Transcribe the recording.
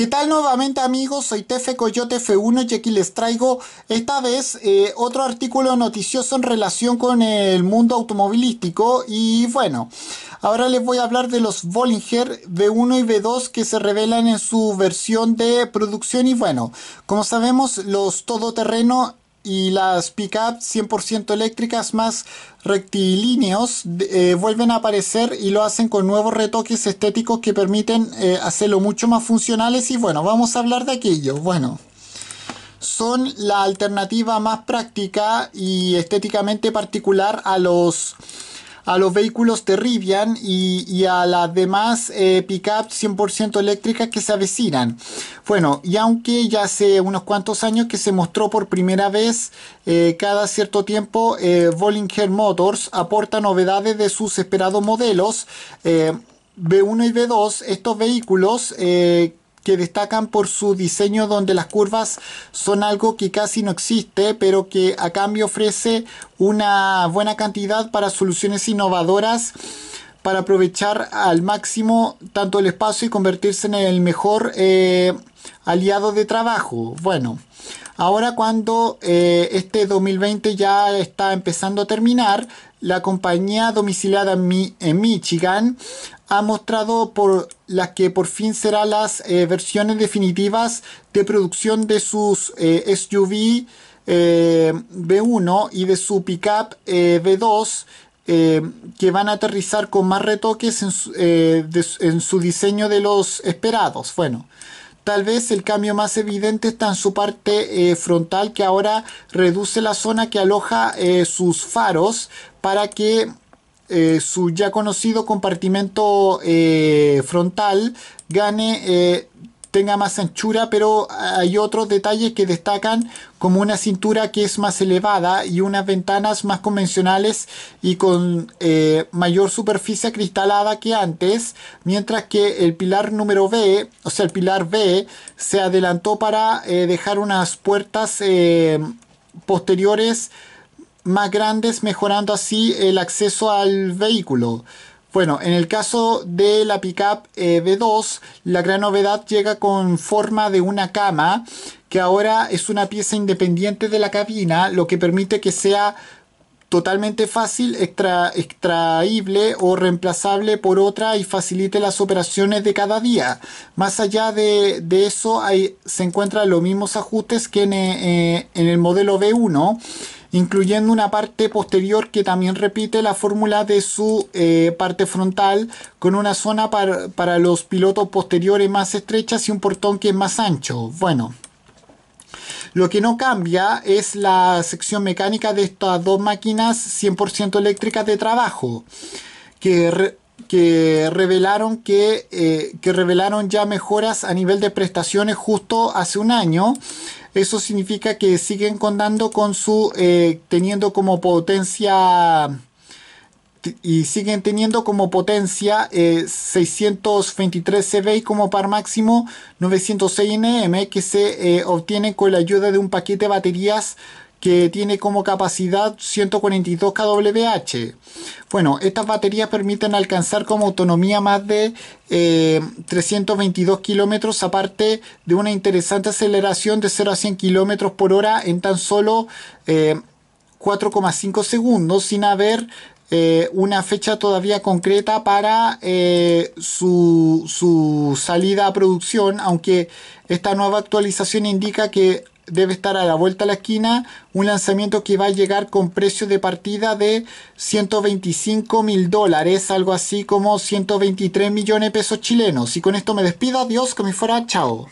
¿Qué tal nuevamente amigos? Soy Tefe Coyote F1 y aquí les traigo esta vez eh, otro artículo noticioso en relación con el mundo automovilístico y bueno, ahora les voy a hablar de los Bollinger B1 y B2 que se revelan en su versión de producción y bueno, como sabemos los todoterreno y las pickups 100% eléctricas más rectilíneos eh, vuelven a aparecer y lo hacen con nuevos retoques estéticos que permiten eh, hacerlo mucho más funcionales y bueno, vamos a hablar de aquello. Bueno, son la alternativa más práctica y estéticamente particular a los a los vehículos terribian y, a las demás eh, pickups 100% eléctricas que se avecinan. Bueno, y aunque ya hace unos cuantos años que se mostró por primera vez eh, cada cierto tiempo, eh, Bollinger Motors aporta novedades de sus esperados modelos. Eh, B1 y B2, estos vehículos que destacan por su diseño donde las curvas son algo que casi no existe, pero que a cambio ofrece una buena cantidad para soluciones innovadoras para aprovechar al máximo tanto el espacio y convertirse en el mejor eh, aliado de trabajo. Bueno, ahora cuando eh, este 2020 ya está empezando a terminar, la compañía domiciliada en Michigan ha mostrado por las que por fin serán las eh, versiones definitivas de producción de sus SUV eh, eh B1 y de su pickup v eh, 2 que van a aterrizar con más retoques en su, en su diseño de los esperados. Bueno, Tal vez el cambio más evidente está en su parte eh, frontal que ahora reduce la zona que aloja eh, sus faros para que eh, su ya conocido compartimento frontal gane tenga más anchura, pero hay otros detalles que destacan como una cintura que es más elevada y unas ventanas más convencionales y con eh, mayor superficie acristalada que antes, mientras que el pilar número B, o sea el pilar B, se adelantó para eh, dejar unas puertas eh, posteriores más grandes, mejorando así el acceso al vehículo. Bueno, en el caso de la pickup eh, B2, la gran novedad llega con forma de una cama, que ahora es una pieza independiente de la cabina, lo que permite que sea totalmente fácil, extraíble o reemplazable por otra y facilite las operaciones de cada día. Más allá de, eso, se encuentran los mismos ajustes que en, eh, en el modelo v 1 incluyendo una parte posterior que también repite la fórmula de su eh, parte frontal, con una zona para, los pilotos posteriores más estrechas y un portón que es más ancho. Bueno, lo que no cambia es la sección mecánica de estas dos máquinas 100% eléctricas de trabajo, que, que revelaron que, eh, que revelaron ya mejoras a nivel de prestaciones justo hace un año eso significa que siguen contando con su, eh, teniendo como potencia, y siguen teniendo como potencia 623 eh, y como par máximo, 906 NM que se eh, obtiene con la ayuda de un paquete de baterías que tiene como capacidad 142 kWh. Bueno, estas baterías permiten alcanzar como autonomía más de 322 eh, kilómetros, aparte de una interesante aceleración de 0 a 100 kilómetros por hora en tan solo 4,5 eh, segundos, sin haber eh, una fecha todavía concreta para su, su, salida a producción, aunque esta nueva actualización indica que debe estar a la vuelta de la esquina un lanzamiento que va a llegar con precio de partida de 125 mil dólares, algo así como 123 millones de pesos chilenos. Y con esto me despido, adiós, que me fuera, chao.